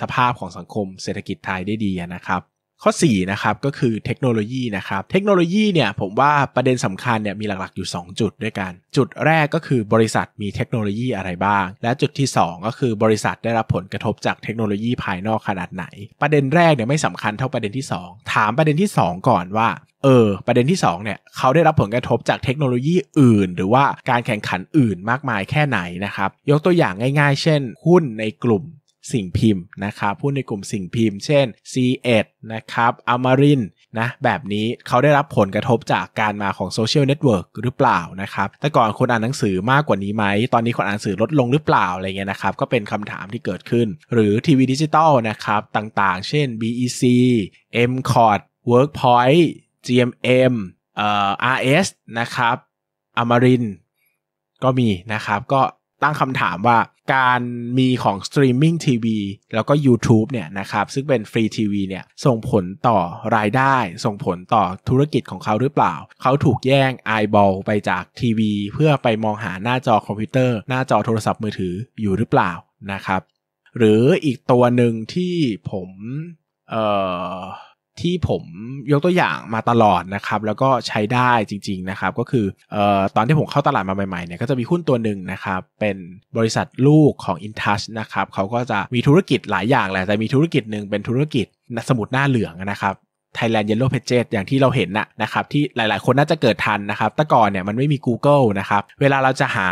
สภาพของสังคมเศรษฐกิจไทยได้ดีนะครับข้อ4นะครับก็คือเทคโนโลยีนะครับเทคโนโลยีเนี่ยผมว่าประเด็นสำคัญเนี่ยมีหลักๆอยู่ 2 จุดด้วยกัน จุดแรกก็คือบริษัทมีเทคโนโลยีอะไรบ้าง และจุดที่ 2 ก็คือบริษัทได้รับผลกระทบจากเทคโนโลยีภายนอกขนาดไหน ประเด็นแรกเนี่ยไม่สำคัญเท่าประเด็นที่ 2 ถามประเด็นที่ 2 ก่อนว่าเออประเด็นที่2เนี่ยเขาได้รับผลกระทบจากเทคโนโลยีอื่น หรือว่าการแข่งขันอื่นมากมายแค่ไหนนะครับยกตัวอย่างง่ายๆ เช่น หุ้นในกลุ่มสิ่งพิมพ์นะครับ พูดในกลุ่มสิ่งพิมพ์เช่น C1 นะครับอมารินนะแบบนี้เขาได้รับผลกระทบจากการมาของโซเชียลเน็ตเวิร์กหรือเปล่านะครับ แต่ก่อนคนอ่านหนังสือมากกว่านี้ไหม ตอนนี้คนอ่านหนังสือลดลงหรือเปล่าอะไรเงี้ยนะครับ ก็เป็นคำถามที่เกิดขึ้น หรือทีวีดิจิตอลนะครับ ต่างๆ เช่น BEC m c o เ Workpoint GMM เอ่อ RS นะครับอมารินก็มีนะครับ ก็ตั้งคำถามว่าการมีของสตรีมมิ่งทีวีแล้วก็ YouTube เนี่ยนะครับซึ่งเป็นฟรีทีวีเนี่ยส่งผลต่อรายได้ ส่งผลต่อธุรกิจของเขาหรือเปล่า เขาถูกแย่งไอบอลไปจากทีวีเพื่อไปมองหาหน้าจอคอมพิวเตอร์หน้าจอโทรศัพท์มือถืออยู่หรือเปล่านะครับ หรืออีกตัวหนึ่งที่ผมเอ่อที่ผมยกตัวอย่างมาตลอดนะครับ แล้วก็ใช้ได้จริงๆนะครับ ก็คืออตอนที่ผมเข้าตลาดมาใหม่ๆเนี่ยก็จะมีหุ้นตัวหนึ่งนะครับ เป็นบริษัทลูกของ InTouch นะครับเขาก็จะมีธุรกิจหลายอย่างแหละ แต่มีธุรกิจหนึ่งเป็นธุรกิจสมุดหน้าเหลืองนะครับ Thailand Yellow Pages อย่างที่เราเห็นนะนะครับ ที่หลายๆ คนน่าจะเกิดทันนะครับ แต่ก่อนเนี่ยมันไม่มี Google นะครับ เวลาเราจะหา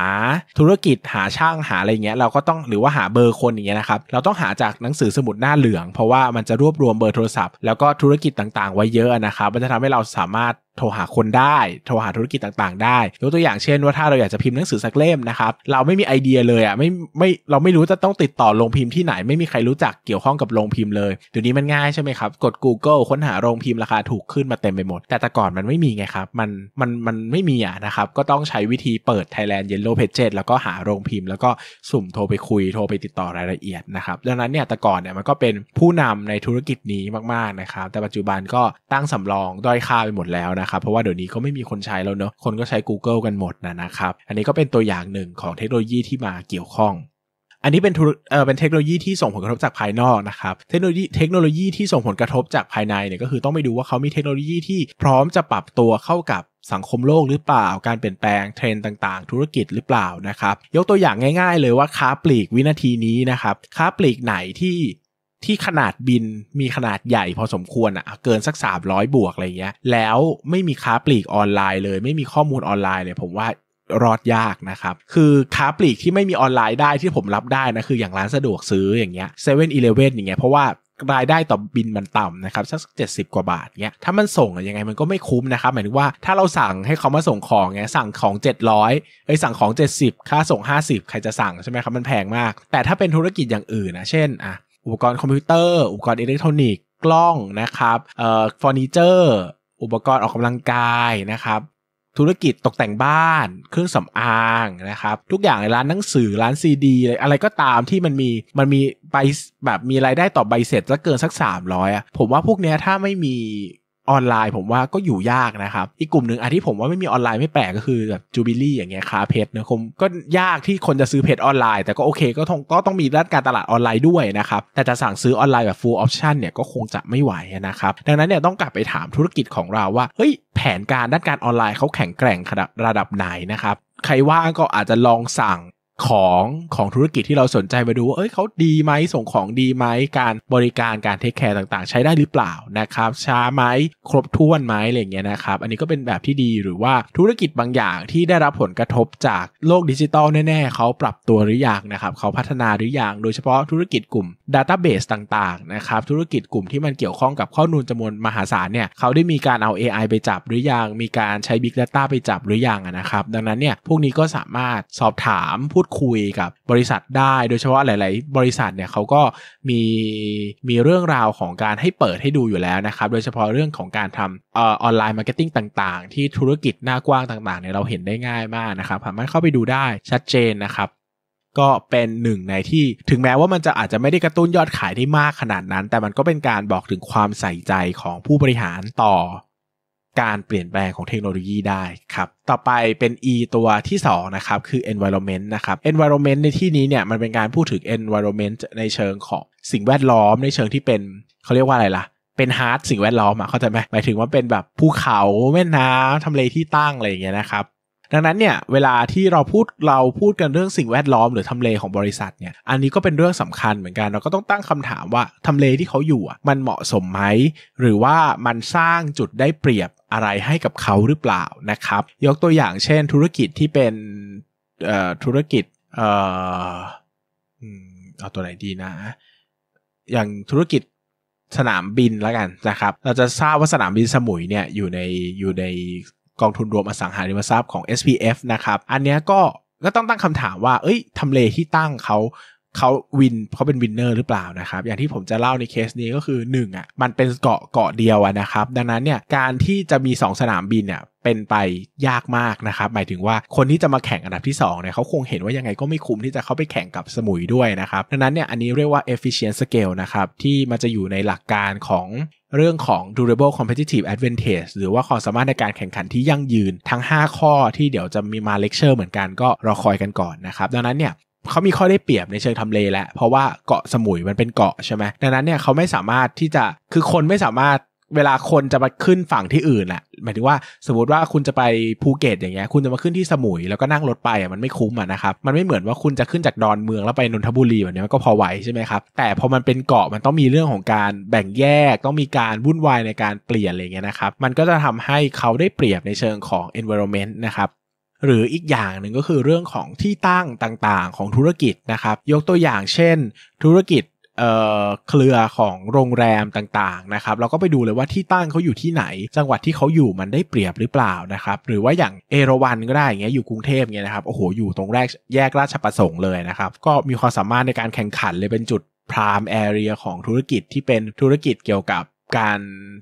ธุรกิจหาช่างหาอะไรเงี้ยเราก็ต้องหรือว่าหาเบอร์คนอย่างเงี้ยนะครับเราต้องหาจากหนังสือสมุดหน้าเหลืองเพราะว่ามันจะรวบรวมเบอร์โทรศัพท์ แล้วก็ธุรกิจต่าง ๆ ไว้เยอะนะครับ มันจะทำให้เราสามารถโทรหาคนได้ โทรหาธุรกิจต่างๆได้ยกตัวอย่างเช่นว่าถ้าเราอยากจะพิมพ์หนังสือสักเล่มนะครับ เราไม่มีไอเดียเลยอ่ะไม่ไม่เราไม่รู้จะต้องติดต่อโรงพิมพ์ที่ไหนไม่มีใครรู้จักเกี่ยวข้องกับโรงพิมพ์เลยเดี๋ยวนี้มันง่ายใช่ไหมครับ กด Google ค้นหาโรงพิมพ์ราคาถูกขึ้นมาเต็มไปหมด แต่แต่ก่อนมันไม่มีไงครับมันมันมันไม่มีอ่ะนะครับก็ต้องใช้วิธีเปิด Thailand Yellow Pages แล้วก็หาโรงพิมพ์แล้วก็สุ่มโทรไปคุยโทรไปติดต่อรายละเอียดนะครับดังนั้นเนี่ยแต่ก่อนเนี่ยมันก็เป็นผู้นำในธุรกิจนี้มากๆนะครับแต่ปัจจุบันก็ตั้งสำรองด้อยค่าไปหมดแล้วนะะครับเพราะว่าเดี๋ยวนี้ก็ไม่มีคนใช้แล้วเนาะ คนก็ใช้ Google กันหมดนะนะครับ อันนี้ก็เป็นตัวอย่างหนึ่งของเทคโนโลยีที่มาเกี่ยวข้อง อันนี้เป็นเอ่อเป็นเทคโนโลยีที่ส่งผลกระทบจากภายนอกนะครับ เทคโนโลยีเทคโนโลยีที่ส่งผลกระทบจากภายในเนี่ยก็คือต้องไปดูว่าเขามีเทคโนโลยีที่พร้อมจะปรับตัวเข้ากับสังคมโลกหรือเปล่า การเปลี่ยนแปลงเทรนด์ต่างๆ ธุรกิจหรือเปล่านะครับ ยกตัวอย่างง่ายๆเลยว่าค้าปลีกวินาทีนี้นะครับ ค้าปลีกไหนที่ที่ขนาดบินมีขนาดใหญ่พอสมควรอะเกินสัก300บวกอะไรเงี้ยแล้วไม่มีค้าปลีกออนไลน์เลยไม่มีข้อมูลออนไลน์เลยผมว่ารอดยากนะครับคือค้าปลีกที่ไม่มีออนไลน์ได้ที่ผมรับได้นะคืออย่างร้านสะดวกซื้ออย่างเงี้ยเซเว่นอีเลเว่นอย่างเงี้ยเพราะว่ารายได้ต่อบินมันต่ำนะครับสักิบกว่าบาทเงี้ยถ้ามันส่งยังไงมันก็ไม่คุ้มนะครับหมายถึงว่าถ้าเราสั่งให้เขามาส่งของเงี้ยสั่งของ700้อ้สั่งของ 70 ค่าส่ง 50ใครจะสั่งใช่ไหมครับมันแพงมาก แต่ถ้าเป็นธุรกิจอย่างอื่นนะเช่นอ่ะอุปกรณ์ คอมพิวเตอร์ อุปกรณ์อิเล็กทรอนิกส์ กล้องนะครับเอ่อฟอร์นิเจอร์ อุปกรณ์ออกกำลังกายนะครับ ธุรกิจตกแต่งบ้าน เครื่องสำอางนะครับ ทุกอย่างในร้านหนังสือ ร้านซีดี อะไรก็ตามที่มันมี มันมีใบแบบมีรายได้ต่อใบเสร็จแล้วเกินสัก 300อ่ะผมว่าพวกเนี้ยถ้าไม่มีออนไลน์ ผมว่าก็อยู่ยากนะครับอีกกลุ่มหนึ่งอันที่ผมว่าไม่มีออนไลน์ไม่แปลกก็คือแบบจูบิลี่อย่างเงี้ยคาเพชรนะคมก็ยากที่คนจะซื้อเพชรออนไลน์ แต่ก็โอเคก็ต้องก็ต้องมีด้านการตลาดออนไลน์ด้วยนะครับแต่จะสั่งซื้อออนไลน์แบบ full option เนี่ยก็คงจะไม่ไหวนะครับดังนั้นเนี่ยต้องกลับไปถามธุรกิจของเราว่าเฮ้ยแผนการด้านการออนไลน์เขาแข็งแกร่งระดับไหนนะครับใครว่างก็อาจจะลองสั่งของของธุรกิจที่เราสนใจมาดูว่าเอ้ยเขาดีไหมส่งของดีไหมการบริการการเทคแคร์ต่างๆ ใช้ได้หรือเปล่านะครับช้าไหมครบถ้วนไหมอะไรเงี้ยนะครับอันนี้ก็เป็นแบบที่ดีหรือว่าธุรกิจบางอย่างที่ได้รับผลกระทบจากโลกดิจิตอลแน่ๆเขาปรับตัวหรือยังนะครับเขาพัฒนาหรือยังโดยเฉพาะธุรกิจกลุ่มดัตต้าเบสต่างๆนะครับธุรกิจกลุ่มที่มันเกี่ยวข้องกับข้อมูลจำนวนมหาศาลเนี่ยเขาได้มีการเอา AI ไปจับหรือยังมีการใช้ Big Data ไปจับหรือยังนะครับดังนั้นเนี่ยพวกนี้ก็สามารถสอบถามพูดดคุยกับบริษัทได้โดยเฉพาะหลายๆ บริษัทเนี่ยเขาก็มีมีเรื่องราวของการให้เปิดให้ดูอยู่แล้วนะครับ โดยเฉพาะเรื่องของการทำออนไลน์มาร์เก็ตติ้งต่าง ๆ ที่ธุรกิจหน้ากว้างต่าง ๆ เนี่ยเราเห็นได้ง่ายมากนะครับสามารถเข้าไปดูได้ชัดเจนนะครับ ก็เป็นหนึ่งในที่ถึงแม้ว่ามันจะอาจจะไม่ได้กระตุ้นยอดขายได้มากขนาดนั้น แต่มันก็เป็นการบอกถึงความใส่ใจของผู้บริหารต่อการเปลี่ยนแปลงของเทคโนโลยีได้ครับ ต่อไปเป็น E ตัวที่ 2 นะครับ คือ environment นะครับ environment ในที่นี้เนี่ย มันเป็นการพูดถึง environment ในเชิงของสิ่งแวดล้อมในเชิงที่เป็นเขาเรียกว่าอะไรล่ะ เป็นฮาร์ดสิ่งแวดล้อมอะเข้าใจไหมหมายถึงว่าเป็นแบบภูเขาแม่น้ำทำเลที่ตั้ง อะไรอย่างเงี้ยนะครับดังนั้นเนี่ย เวลาที่เราพูดเราพูดกันเรื่องสิ่งแวดล้อมหรือทำเลของบริษัทเนี่ยอันนี้ก็เป็นเรื่องสำคัญเหมือนกันเราก็ต้องตั้งคำถามว่าทำเลที่เขาอยู่มันเหมาะสมไหมหรือว่ามันสร้างจุดได้เปรียบอะไรให้กับเขาหรือเปล่านะครับ ยกตัวอย่างเช่น ธุรกิจที่เป็นธุรกิจเออเอาตัวไหนดีนะ อย่างธุรกิจสนามบินแล้วกันนะครับ เราจะทราบว่าสนามบินสมุยเนี่ยอยู่ในอยู่ในกองทุนรวมอสังหาริมทรัพย์ของ SPF นะครับ อันนี้ก็ก็ต้องตั้งคำถามว่า เอ้ยทำเลที่ตั้งเขาเขาวินเขาเป็นวินเนอร์หรือเปล่านะครับ อย่างที่ผมจะเล่าในเคสนี้ก็คือ1อ่ะมันเป็นเกาะเกาะเดียวนะครับ ดังนั้นเนี่ยการที่จะมี 2 สนามบินเนี่ยเป็นไปยากมากนะครับหมายถึงว่าคนที่จะมาแข่งอันดับที่ 2เนี่ยเขาคงเห็นว่ายังไงก็ไม่คุ้มที่จะเข้าไปแข่งกับสมุยด้วยนะครับดังนั้นเนี่ยอันนี้เรียกว่า efficient scale นะครับที่มันจะอยู่ในหลักการของเรื่องของ durable competitive advantage หรือว่าความสามารถในการแข่งขันที่ยั่งยืน ทั้ง 5ข้อที่เดี๋ยวจะมีมาเลคเชอร์เหมือนกันก็รอคอยกันก่อนนะครับดังนั้นเนี่ยเขามีข้อได้เปรียบในเชิงทำเลแหละ เพราะว่าเกาะสมุยมันเป็นเกาะใช่ไหมดังนั้นเนี่ยเขาไม่สามารถที่จะคือคนไม่สามารถเวลาคนจะมาขึ้นฝั่งที่อื่นแหะหมายถึงว่าสมมติว่าคุณจะไปภูเก็ตอย่างเงี้ยคุณจะมาขึ้นที่สมุย แล้วก็นั่งรถไปอ่ะมันไม่คุ้มอ่ะนะครับมันไม่เหมือนว่าคุณจะขึ้นจากดอนเมืองแล้วไปนนทบุรีแบบนี้มันก็พอไหวใช่ไหมครับแต่พอมันเป็นเกาะมันต้องมีเรื่องของการแบ่งแยก ต้องมีการวุ่นวายในการเปลี่ยนอะไรเงี้ยนะครับมันก็จะทำให้เขาได้เปรียบในเชิงของ environment นะครับหรืออีกอย่างหนึ่งก็คือเรื่องของที่ตั้งต่างๆของธุรกิจนะครับ ยกตัวอย่างเช่นธุรกิจเครือของโรงแรมต่างๆนะครับ เราก็ไปดูเลยว่าที่ตั้งเขาอยู่ที่ไหน จังหวัดที่เขาอยู่มันได้เปรียบหรือเปล่านะครับหรือว่าอย่างเอราวันก็ได้อย่างเงี้ยอยู่กรุงเทพเงี้ยนะครับโอ้โหอยู่ตรงแรกแยกราชประสงค์เลยนะครับ ก็มีความสามารถในการแข่งขันเลยเป็นจุดพรามแอเรียของธุรกิจที่เป็นธุรกิจเกี่ยวกับการ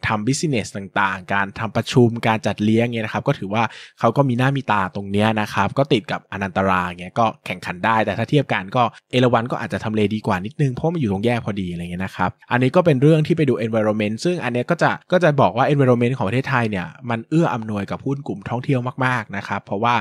ทำบิสเนสต่างๆ การทำประชุมการจัดเลี้ยงเงี้ยนะครับก็ถือว่าเขาก็มีหน้ามีตาตรงเนี้ยนะครับ ก็ติดกับอนันตราเงี้ยก็แข่งขันได้ แต่ถ้าเทียบกันก็เอราวันก็อาจจะทำเลดีกว่านิดนึงเพราะมันอยู่ตรงแยกพอดีอะไรเงี้ยนะครับอันนี้ก็เป็นเรื่องที่ไปดู environment ซึ่งอันเนี้ยก็จะก็จะบอกว่า environment ของประเทศไทยเนี่ย มันเอื้ออำนวยกับหุ้นกลุ่มท่องเที่ยวมากๆนะครับเพราะว่า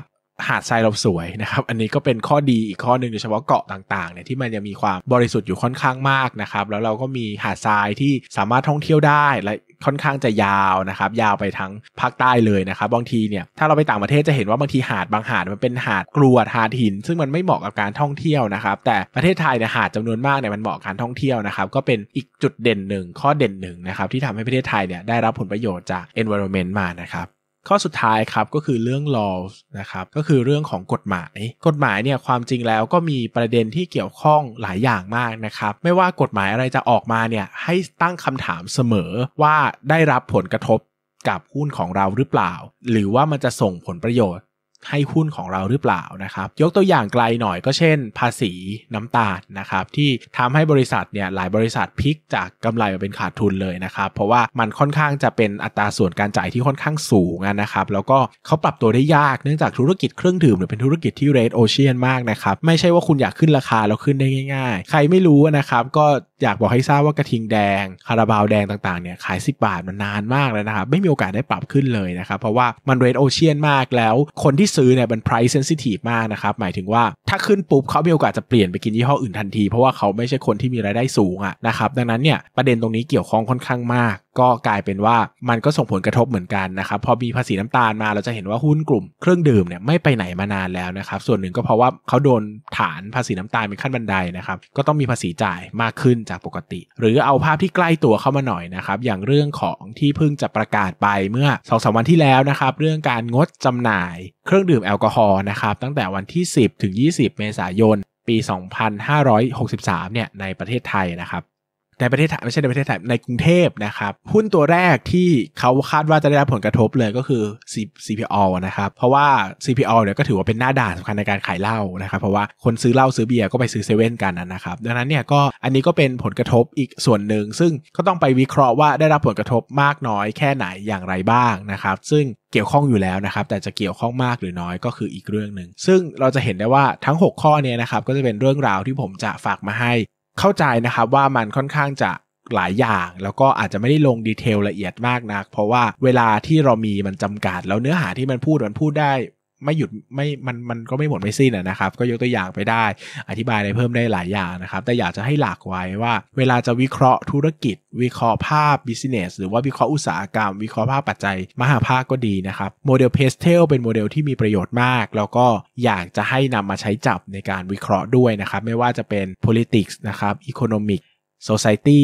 หาดทรายเราสวยนะครับอันนี้ก็เป็นข้อดีอีกข้อหนึ่งโดยเฉพาะเกาะต่างๆเนี่ยที่มันจะมีความบริสุทธิ์อยู่ค่อนข้างมากนะครับ แล้วเราก็มีหาดทรายที่สามารถท่องเที่ยวได้และค่อนข้างจะยาวนะครับ ยาวไปทั้งภาคใต้เลยนะครับบางทีเนี่ย ถ้าเราไปต่างประเทศจะเห็นว่าบางทีหาดบางหาดมันเป็นหาดกรวดหาดหิน ซึ่งมันไม่เหมาะกับการท่องเที่ยวนะครับ แต่ประเทศไทยเนี่ยหาดจำนวนมากเนี่ยมันเหมาะการท่องเที่ยวนะครับ ก็เป็นอีกจุดเด่นหนึ่งข้อเด่นหนึ่งนะครับ ที่ทำให้ประเทศไทยเนี่ยได้รับผลประโยชน์จาก environment มานะครับข้อสุดท้ายครับก็คือเรื่อง l a w นะครับก็คือเรื่องของกฎหมาย กฎหมายเนี่ยความจริงแล้วก็มีประเด็นที่เกี่ยวข้องหลายอย่างมากนะครับ ไม่ว่ากฎหมายอะไรจะออกมาเนี่ยให้ตั้งคำถามเสมอว่าได้รับผลกระทบกับหุ้นของเราหรือเปล่า หรือว่ามันจะส่งผลประโยชน์ให้หุ้นของเราหรือเปล่านะครับ ยกตัวอย่างไกลหน่อยก็เช่นภาษีน้ำตาลนะครับที่ทำให้บริษัทเนี่ยหลายบริษัทพลิกจากกำไรมาเป็นขาดทุนเลยนะครับ เพราะว่ามันค่อนข้างจะเป็นอัตราส่วนการจ่ายที่ค่อนข้างสูงนะครับแล้วก็เขาปรับตัวได้ยาก เนื่องจากธุรกิจเครื่องดื่มเรือเป็นธุรกิจที่เรดโอเชียนมากนะครับไม่ใช่ว่าคุณอยากขึ้นราคาแล้วขึ้นได้ง่าย ๆ ใครไม่รู้นะครับก็อยากบอกให้ทราบว่ากระทิงแดง คาราบาวแดงต่าง ๆเนี่ยขาย 10 บาทมันนานมากแล้วนะครับ ไม่มีโอกาสได้ปรับขึ้นเลยนะครับ เพราะว่ามันเรดโอเชียนมากแล้วคนที่ซื้อเนี่ยเป็น price sensitive มากนะครับ หมายถึงว่าถ้าขึ้นปุ๊บเขามีโอกาสจะเปลี่ยนไปกินยี่ห้ออื่นทันที เพราะว่าเขาไม่ใช่คนที่มีรายได้สูงอะนะครับ ดังนั้นเนี่ย ประเด็นตรงนี้เกี่ยวข้องค่อนข้างมาก ก็กลายเป็นว่ามันก็ส่งผลกระทบเหมือนกันนะครับ พอมีภาษีน้ำตาลมา เราจะเห็นว่าหุ้นกลุ่ม เครื่องดื่มเนี่ยไม่ไปไหนมานานแล้วนะครับ ส่วนหนึ่งก็เพราะว่าเขาโดนฐานภาษีน้ำตาลเป็นขั้นบันไดนะครับ ก็ต้องมีภาษีจ่ายมากขึ้นจากปกติ หรือเอาภาพที่ใกล้ตัวเข้ามาหน่อยนะครับ อย่างเรื่องของที่เพิ่งจะประกาศไปเมื่อ2อสวันที่แล้วนะครับเรื่องการงดจำหน่ายเครื่องดื่มแอลกอฮอล์นะครับตั้งแต่วันที่ 10ถึง20 เมษายน ปี 2563เนี่ยในประเทศไทยนะครับในประเทศไทยไม่ใช่ในประเทศไทยในกรุงเทพนะครับหุ้นตัวแรกที่เขาคาดว่าจะได้รับผลกระทบเลยก็คือ CPO นะครับ เพราะว่า CPO เนี่ยก็ถือว่าเป็นหน้าด่านสำคัญในการขายเหล้านะครับเพราะว่าคนซื้อเหล้าซื้อเบียร์ก็ไปซื้อเซเว่นกันนะครับ ดังนั้นเนี่ยก็อันนี้ก็เป็นผลกระทบอีกส่วนหนึ่ง ซึ่งก็ต้องไปวิเคราะห์ว่าได้รับผลกระทบมากน้อยแค่ไหนอย่างไรบ้างนะครับซึ่งเกี่ยวข้องอยู่แล้วนะครับแต่จะเกี่ยวข้องมากหรือน้อยก็คืออีกเรื่องหนึ่งซึ่งเราจะเห็นได้ว่าทั้ง 6 ข้อเนี่ยนะครับก็จะเป็นเรื่องราวที่ผมจะฝากมาให้เข้าใจนะครับว่ามันค่อนข้างจะหลายอย่าง แล้วก็อาจจะไม่ได้ลงดีเทลละเอียดมากนัก เพราะว่าเวลาที่เรามีมันจำกัด แล้วเนื้อหาที่มันพูด มันพูดได้ไม่หยุดไม่มันมันก็ไม่หมดไม่สิ้นนะครับก็ยกตัวอย่างไปได้อธิบายได้เพิ่มได้หลายอย่างนะครับ แต่อยากจะให้หลักไว้ว่า เวลาจะวิเคราะห์ธุรกิจ วิเคราะห์ภาพ business หรือว่าวิเคราะห์อุตสาหกรรม วิเคราะห์ภาพปัจจัยมหาภาคก็ดีนะครับโมเดลเพสเทลเป็นโมเดลที่มีประโยชน์มากแล้วก็อยากจะให้นำมาใช้จับในการวิเคราะห์ด้วยนะครับไม่ว่าจะเป็น politics นะครับ economic society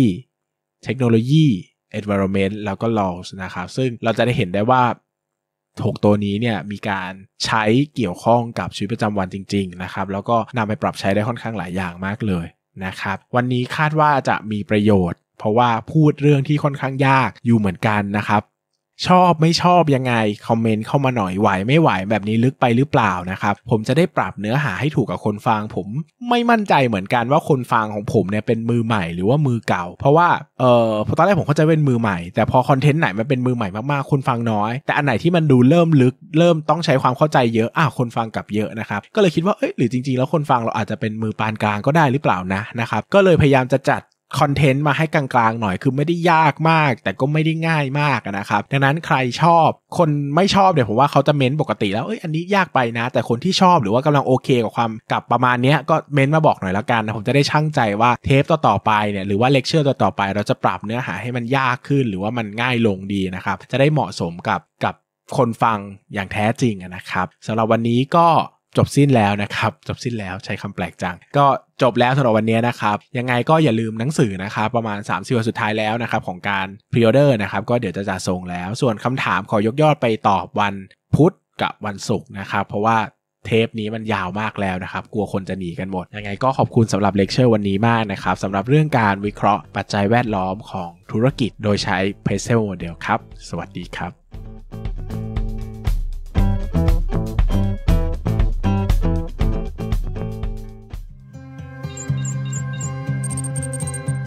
เทคโนโลยี environment แล้วก็ laws นะครับซึ่งเราจะได้เห็นได้ว่า6ตัวนี้เนี่ยมีการใช้เกี่ยวข้องกับชีวิตประจำวันจริงๆนะครับแล้วก็นำไปปรับใช้ได้ค่อนข้างหลายอย่างมากเลยนะครับ วันนี้คาดว่าจะมีประโยชน์ เพราะว่าพูดเรื่องที่ค่อนข้างยากอยู่เหมือนกันนะครับชอบไม่ชอบยังไงคอมเมนต์เข้ามาหน่อยไหว ไม่ไหวแบบนี้ลึกไปหรือเปล่านะครับ ผมจะได้ปรับเนื้อหาให้ถูกกับคนฟังผมไม่มั่นใจเหมือนกันว่าคนฟังของผมเนี่ยเป็นมือใหม่หรือว่ามือเก่า เพราะว่าเออตอนแรกผมเข้าใจเป็นมือใหม่แต่พอคอนเทนต์ไหนมันเป็นมือใหม่มากๆคนฟังน้อย แต่อันไหนที่มันดูเริ่มลึกเริ่มต้องใช้ความเข้าใจเยอะอ่ะคนฟังกับเยอะนะครับ ก็เลยคิดว่าเอ้ยหรือจริงๆ แล้วคนฟังเราอาจจะเป็นมือปานกลางก็ได้หรือเปล่านะนะครับก็เลยพยายามจะจัดคอนเทนต์มาให้กลางๆหน่อยคือไม่ได้ยากมาก แต่ก็ไม่ได้ง่ายมากนะครับดังนั้นใครชอบคนไม่ชอบเนี่ยผม ว่าเขาจะ เม้นปกติ แล้วเอ้ยอันนี้ ยากไปนะ แต่คนที่ชอบหรือว่ากำลังโอเค กับความกับประมาณนี้ก็เม้นมาบอกหน่อยละกันนะผมจะได้ชั่งใจว่าเทป ต่อๆไปเนี่ยหรือว่าเลคเชอร์ต่อๆไป เราจะปรับเนื้อหาให้มันยากขึ้นหรือว่ามันง่ายลงดีนะครับจะได้เหมาะสมกับกับคนฟังอย่างแท้จริงนะครับสำหรับวันนี้ก็จบสิ้นแล้วนะครับ จบสิ้นแล้วใช้คำแปลกจังก็จบแล้วสำหรับวันนี้นะครับ ยังไงก็อย่าลืมหนังสือนะครับ ประมาณ30วันสุดท้ายแล้วนะครับของการพรีออเดอร์นะครับ ก็เดี๋ยวจะจัดส่งแล้ว ส่วนคำถามขอยกยอดไปตอบวันพุธกับวันศุกร์นะครับเพราะว่าเทปนี้มันยาวมากแล้วนะครับกลัวคนจะหนีกันหมด ยังไงก็ขอบคุณสำหรับเลคเชอร์วันนี้มากนะครับสำหรับเรื่องการวิเคราะห์ปัจจัยแวดล้อมของธุรกิจโดยใช้ p พ e เ e l โมเดลครับสวัสดีครับ